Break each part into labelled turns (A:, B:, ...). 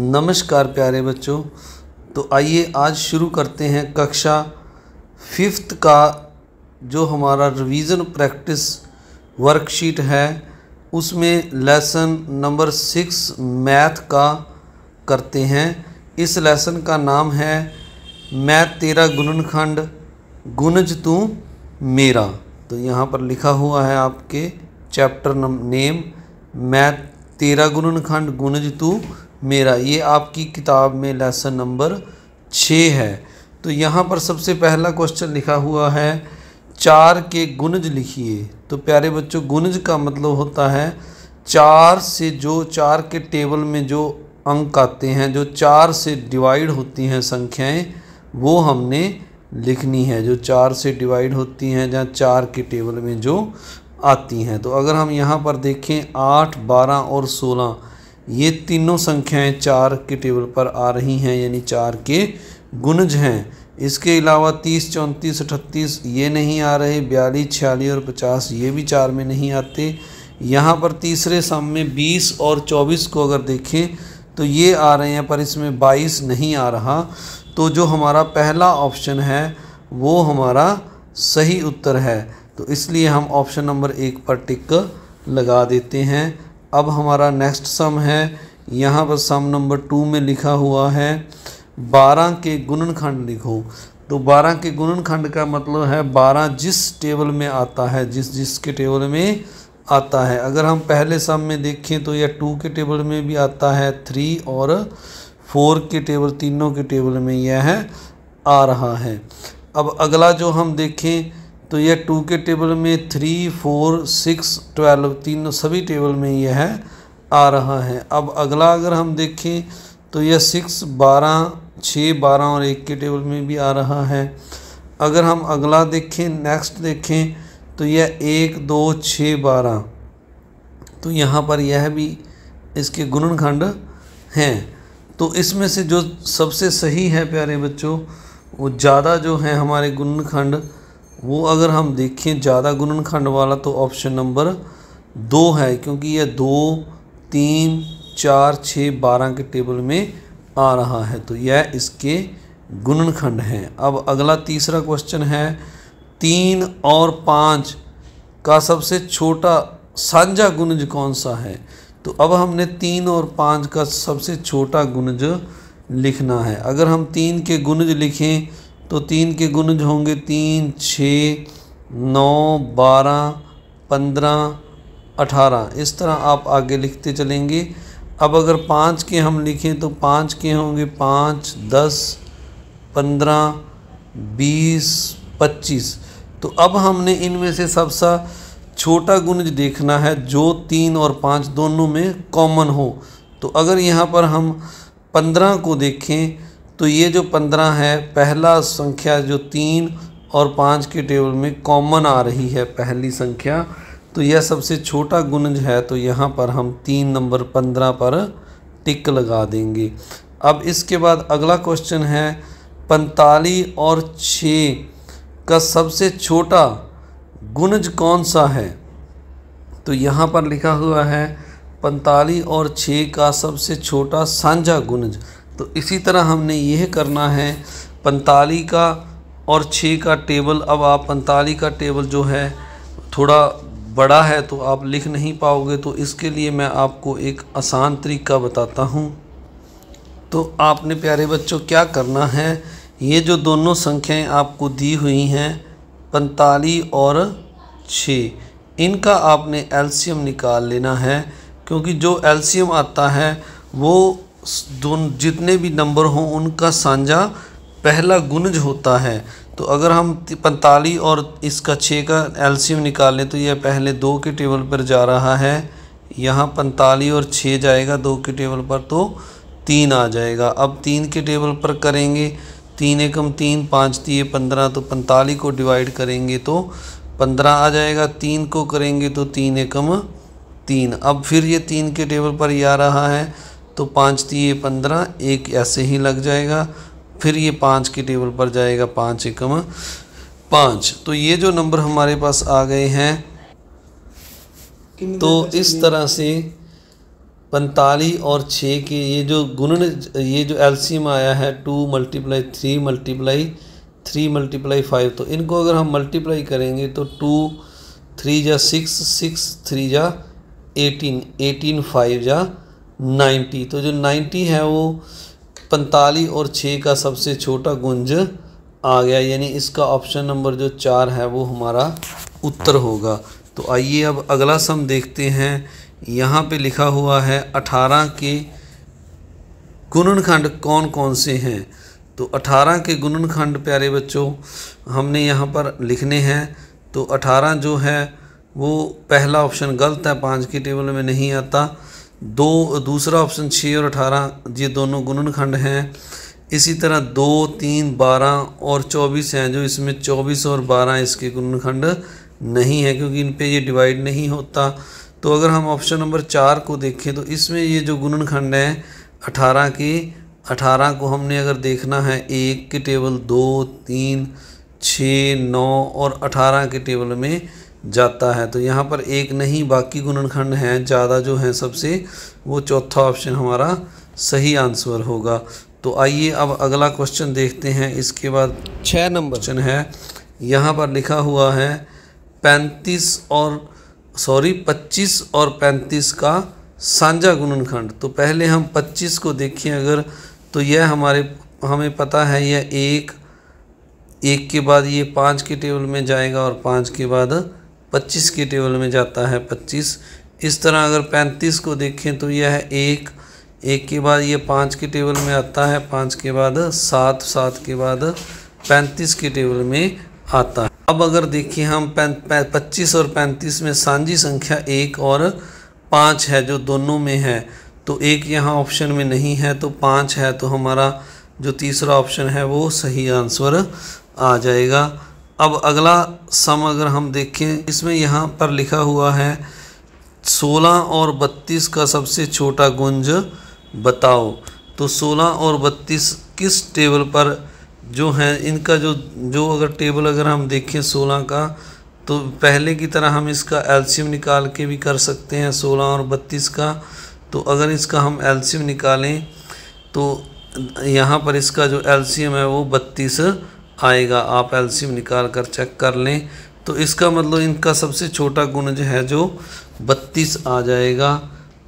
A: नमस्कार प्यारे बच्चों तो आइए आज शुरू करते हैं कक्षा फिफ्थ का जो हमारा रिवीजन प्रैक्टिस वर्कशीट है उसमें लेसन नंबर सिक्स मैथ का करते हैं इस लेसन का नाम है मैथ तेरा गुणनखंड गुनज तू मेरा तो यहाँ पर लिखा हुआ है आपके चैप्टर नेम मैथ तेरा गुणनखंड गुनज तू मेरा ये आपकी किताब में लेसन नंबर छः है तो यहाँ पर सबसे पहला क्वेश्चन लिखा हुआ है चार के गुणज लिखिए तो प्यारे बच्चों गुणज का मतलब होता है चार से जो चार के टेबल में जो अंक आते हैं जो चार से डिवाइड होती हैं संख्याएं वो हमने लिखनी है जो चार से डिवाइड होती हैं जहाँ चार के टेबल में जो आती हैं तो अगर हम यहाँ पर देखें आठ बारह और सोलह ये तीनों संख्याएं चार के टेबल पर आ रही हैं यानी चार के गुणज हैं इसके अलावा तीस चौंतीस अठतीस ये नहीं आ रहे बयालीस छियालीस और पचास ये भी चार में नहीं आते यहाँ पर तीसरे सम में बीस और चौबीस को अगर देखें तो ये आ रहे हैं पर इसमें बाईस नहीं आ रहा तो जो हमारा पहला ऑप्शन है वो हमारा सही उत्तर है तो इसलिए हम ऑप्शन नंबर एक पर टिक लगा देते हैं अब हमारा नेक्स्ट सम है यहाँ पर सम नंबर टू में लिखा हुआ है बारह के गुणनखंड लिखो तो बारह के गुणनखंड का मतलब है बारह जिस टेबल में आता है जिस जिस के टेबल में आता है अगर हम पहले सम में देखें तो यह टू के टेबल में भी आता है थ्री और फोर के टेबल तीनों के टेबल में यह है आ रहा है अब अगला जो हम देखें तो ये टू के टेबल में थ्री फोर सिक्स ट्वेल्व तीनों सभी टेबल में यह है आ रहा है अब अगला अगर हम देखें तो यह सिक्स बारह छः बारह और एक के टेबल में भी आ रहा है अगर हम अगला देखें नेक्स्ट देखें तो यह एक दो छः बारह तो यहाँ पर यह भी इसके गुणनखंड हैं तो इसमें से जो सबसे सही है प्यारे बच्चों वो ज़्यादा जो है हमारे गुणनखंड वो अगर हम देखें ज़्यादा गुणनखंड वाला तो ऑप्शन नंबर दो है क्योंकि यह दो तीन चार छः बारह के टेबल में आ रहा है तो यह इसके गुणनखंड हैं अब अगला तीसरा क्वेश्चन है तीन और पाँच का सबसे छोटा साझा गुणज कौन सा है तो अब हमने तीन और पाँच का सबसे छोटा गुणज लिखना है अगर हम तीन के गुणज लिखें तो तीन के गुणज होंगे तीन छः नौ बारह पंद्रह अठारह इस तरह आप आगे लिखते चलेंगे अब अगर पाँच के हम लिखें तो पाँच के होंगे पाँच दस पंद्रह बीस पच्चीस तो अब हमने इनमें से सबसे छोटा गुंज देखना है जो तीन और पाँच दोनों में कॉमन हो तो अगर यहाँ पर हम पंद्रह को देखें तो ये जो पंद्रह है पहला संख्या जो तीन और पाँच के टेबल में कॉमन आ रही है पहली संख्या तो यह सबसे छोटा गुणज है तो यहाँ पर हम तीन नंबर पंद्रह पर टिक लगा देंगे अब इसके बाद अगला क्वेश्चन है पैंतालीस और छः का सबसे छोटा गुणज कौन सा है तो यहाँ पर लिखा हुआ है पैंतालीस और छः का सबसे छोटा साझा गुणज तो इसी तरह हमने यह करना है पंताली का और छः का टेबल अब आप पंताली का टेबल जो है थोड़ा बड़ा है तो आप लिख नहीं पाओगे तो इसके लिए मैं आपको एक आसान तरीका बताता हूँ तो आपने प्यारे बच्चों क्या करना है ये जो दोनों संख्याएं आपको दी हुई हैं पैंतालीस और छः इनका आपने एल्शियम निकाल लेना है क्योंकि जो एल्शियम आता है वो दोनों जितने भी नंबर हों उनका साझा पहला गुनज होता है तो अगर हम पैंतालीस और इसका छः का एल्शियम निकालें तो यह पहले दो के टेबल पर जा रहा है यहाँ पैंतालीस और छः जाएगा दो के टेबल पर तो तीन आ जाएगा अब तीन के टेबल पर करेंगे तीन एकम तीन पाँच दिए पंद्रह तो पैंतालीस को डिवाइड करेंगे तो पंद्रह आ जाएगा तीन को करेंगे तो तीन एकम तीन अब फिर ये तीन के टेबल पर ही आ रहा है तो पाँच दिए तो पंद्रह एक ऐसे ही लग जाएगा फिर ये पाँच की टेबल पर जाएगा पाँच एकम पाँच तो ये जो नंबर हमारे पास आ गए हैं तो इस तरह से पैंतालीस और छः के ये जो गुणन ये जो एलसीएम आया है two multiply three multiply three multiply five तो इनको अगर हम मल्टीप्लाई करेंगे तो टू थ्री जा सिक्स सिक्स थ्री जा एटीन एटीन फाइव जा नाइन्टी तो जो नाइन्टी है वो पैंतालीस और छः का सबसे छोटा गुंज आ गया यानी इसका ऑप्शन नंबर जो चार है वो हमारा उत्तर होगा तो आइए अब अगला सम देखते हैं यहाँ पे लिखा हुआ है अठारह के गुणनखंड कौन कौन से हैं तो अठारह के गुणनखंड प्यारे बच्चों हमने यहाँ पर लिखने हैं तो अठारह जो है वो पहला ऑप्शन गलत है पाँच की टेबल में नहीं आता दो दूसरा ऑप्शन छः और अठारह ये दोनों गुणनखंड हैं इसी तरह दो तीन बारह और चौबीस हैं जो इसमें चौबीस और बारह इसके गुणनखंड नहीं है क्योंकि इन पे ये डिवाइड नहीं होता तो अगर हम ऑप्शन नंबर चार को देखें तो इसमें ये जो गुणनखंड हैं अठारह के अठारह को हमने अगर देखना है एक के टेबल दो तीन छः नौ और अठारह के टेबल में जाता है तो यहाँ पर एक नहीं बाकी गुणनखंड हैं ज़्यादा जो हैं सबसे वो चौथा ऑप्शन हमारा सही आंसर होगा तो आइए अब अगला क्वेश्चन देखते हैं इसके बाद छः नंबर क्वेश्चन है यहाँ पर लिखा हुआ है पैंतीस और सॉरी पच्चीस और पैंतीस का साझा गुणनखंड तो पहले हम पच्चीस को देखें अगर तो यह हमारे हमें पता है यह एक एक के बाद ये पाँच के टेबल में जाएगा और पाँच के बाद 25 की टेबल में जाता है 25 इस तरह अगर 35 को देखें तो यह है एक एक के बाद ये पाँच की टेबल में आता है पाँच के बाद सात सात के बाद पैंतीस की टेबल में आता है अब अगर देखिए हम पच्चीस और पैंतीस में सांझी संख्या एक और पाँच है जो दोनों में है तो एक यहाँ ऑप्शन में नहीं है तो पाँच है तो हमारा जो तीसरा ऑप्शन है वो सही आंसर आ जाएगा अब अगला सम अगर हम देखें इसमें यहाँ पर लिखा हुआ है सोलह और बत्तीस का सबसे छोटा गुंज बताओ तो सोलह और बत्तीस किस टेबल पर जो है इनका जो जो अगर टेबल अगर हम देखें सोलह का तो पहले की तरह हम इसका एल्शियम निकाल के भी कर सकते हैं सोलह और बत्तीस का तो अगर इसका हम एल्शियम निकालें तो यहाँ पर इसका जो एल्शियम है वो बत्तीस आएगा आप एलसीएम निकाल कर चेक कर लें तो इसका मतलब इनका सबसे छोटा गुण जो है जो बत्तीस आ जाएगा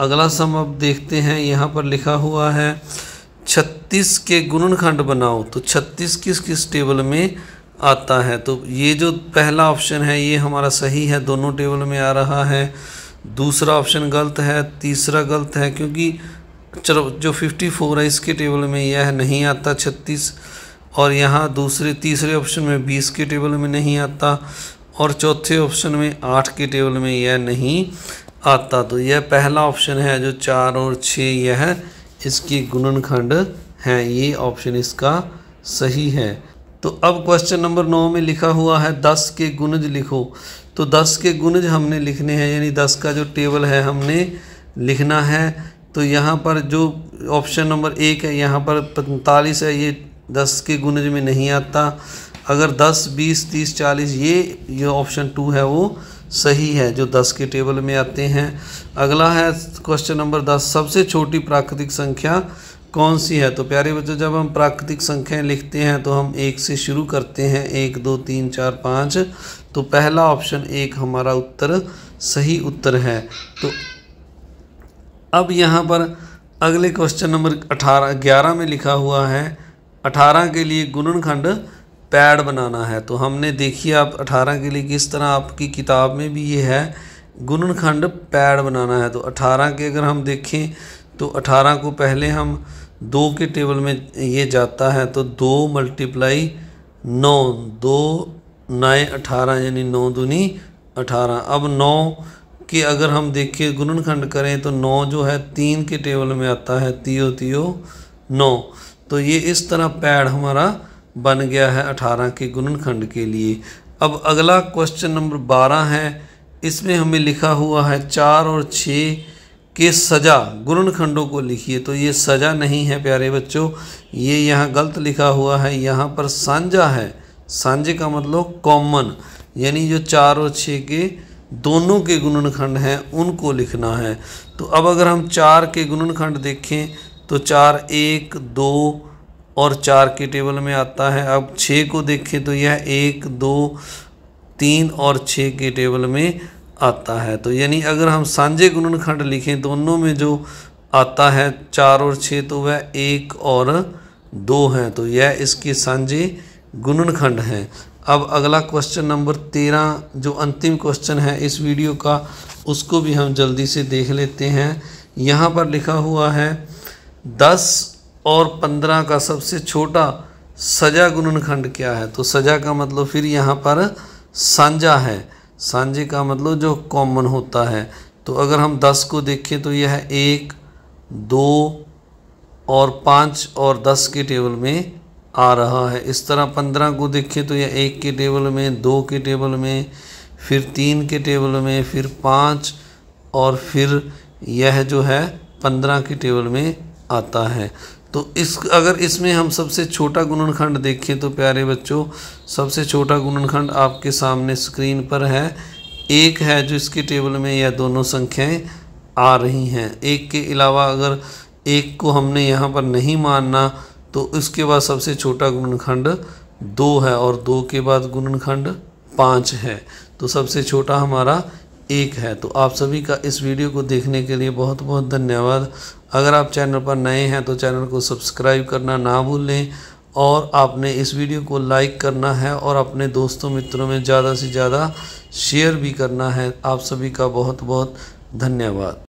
A: अगला सम अब देखते हैं यहाँ पर लिखा हुआ है छत्तीस के गुणनखंड बनाओ तो छत्तीस किस किस टेबल में आता है तो ये जो पहला ऑप्शन है ये हमारा सही है दोनों टेबल में आ रहा है दूसरा ऑप्शन गलत है तीसरा गलत है क्योंकि चलो जो 54 है इसके टेबल में यह नहीं आता छत्तीस और यहाँ दूसरे तीसरे ऑप्शन में बीस के टेबल में नहीं आता और चौथे ऑप्शन में आठ के टेबल में यह नहीं आता तो यह पहला ऑप्शन है जो चार और छः यह इसकी गुणनखंड हैं ये ऑप्शन इसका सही है तो अब क्वेश्चन नंबर नौ में लिखा हुआ है दस के गुणज लिखो तो दस के गुणज हमने लिखने हैं यानी दस का जो टेबल है हमने लिखना है तो यहाँ पर जो ऑप्शन नंबर एक है यहाँ पर पैंतालीस है ये दस के गुनज में नहीं आता अगर दस बीस तीस चालीस ये ये ऑप्शन टू है वो सही है जो दस के टेबल में आते हैं अगला है क्वेश्चन नंबर दस सबसे छोटी प्राकृतिक संख्या कौन सी है तो प्यारे बच्चों जब हम प्राकृतिक संख्याएं लिखते हैं तो हम एक से शुरू करते हैं एक दो तीन चार पाँच तो पहला ऑप्शन एक हमारा उत्तर सही उत्तर है तो अब यहाँ पर अगले क्वेश्चन नंबर अठारह ग्यारह में लिखा हुआ है 18 के लिए गुणनखंड पैड बनाना है तो हमने देखिए आप 18 के लिए किस तरह आपकी किताब में भी ये है गुणनखंड पैड बनाना है तो 18 के अगर हम देखें तो 18 को पहले हम दो के टेबल में ये जाता है तो दो मल्टीप्लाई नौ दो नए अठारह यानी नौ दुनी अठारह अब नौ के अगर हम देखें गुणनखंड करें तो नौ जो है तीन के टेबल में आता है तियो तियो नौ तो ये इस तरह पैड हमारा बन गया है अठारह के गुणनखंड के लिए अब अगला क्वेश्चन नंबर बारह है इसमें हमें लिखा हुआ है चार और छ के सज़ा गुणनखंडों को लिखिए तो ये सज़ा नहीं है प्यारे बच्चों ये यहाँ गलत लिखा हुआ है यहाँ पर सांझा है सांझे का मतलब कॉमन यानी जो चार और छः के दोनों के गुणनखंड हैं उनको लिखना है तो अब अगर हम चार के गुणनखंड देखें तो चार एक दो और चार के टेबल में आता है अब छः को देखें तो यह एक दो तीन और छः के टेबल में आता है तो यानी अगर हम सांझे गुणनखंड लिखें दोनों में जो आता है चार और छः तो वह एक और दो हैं तो यह इसके सांझे गुणनखंड हैं अब अगला क्वेश्चन नंबर तेरह जो अंतिम क्वेश्चन है इस वीडियो का उसको भी हम जल्दी से देख लेते हैं यहाँ पर लिखा हुआ है दस और पंद्रह का सबसे छोटा सजा गुणनखंड क्या है तो सजा का मतलब फिर यहाँ पर सांझा है सांझे का मतलब जो कॉमन होता है तो अगर हम दस को देखें तो यह एक दो और पाँच और दस के टेबल में आ रहा है इस तरह पंद्रह को देखें तो यह एक के टेबल में दो के टेबल में फिर तीन के टेबल में फिर पाँच और फिर यह जो है पंद्रह के टेबल में आता है तो इस अगर इसमें हम सबसे छोटा गुणनखंड देखें तो प्यारे बच्चों सबसे छोटा गुणनखंड आपके सामने स्क्रीन पर है एक है जो इसके टेबल में यह दोनों संख्याएं आ रही हैं एक के अलावा अगर एक को हमने यहाँ पर नहीं मानना तो उसके बाद सबसे छोटा गुणनखंड दो है और दो के बाद गुणनखंड पाँच है तो सबसे छोटा हमारा एक है तो आप सभी का इस वीडियो को देखने के लिए बहुत बहुत धन्यवाद अगर आप चैनल पर नए हैं तो चैनल को सब्सक्राइब करना ना भूलें और आपने इस वीडियो को लाइक करना है और अपने दोस्तों मित्रों में ज़्यादा से ज़्यादा शेयर भी करना है आप सभी का बहुत बहुत धन्यवाद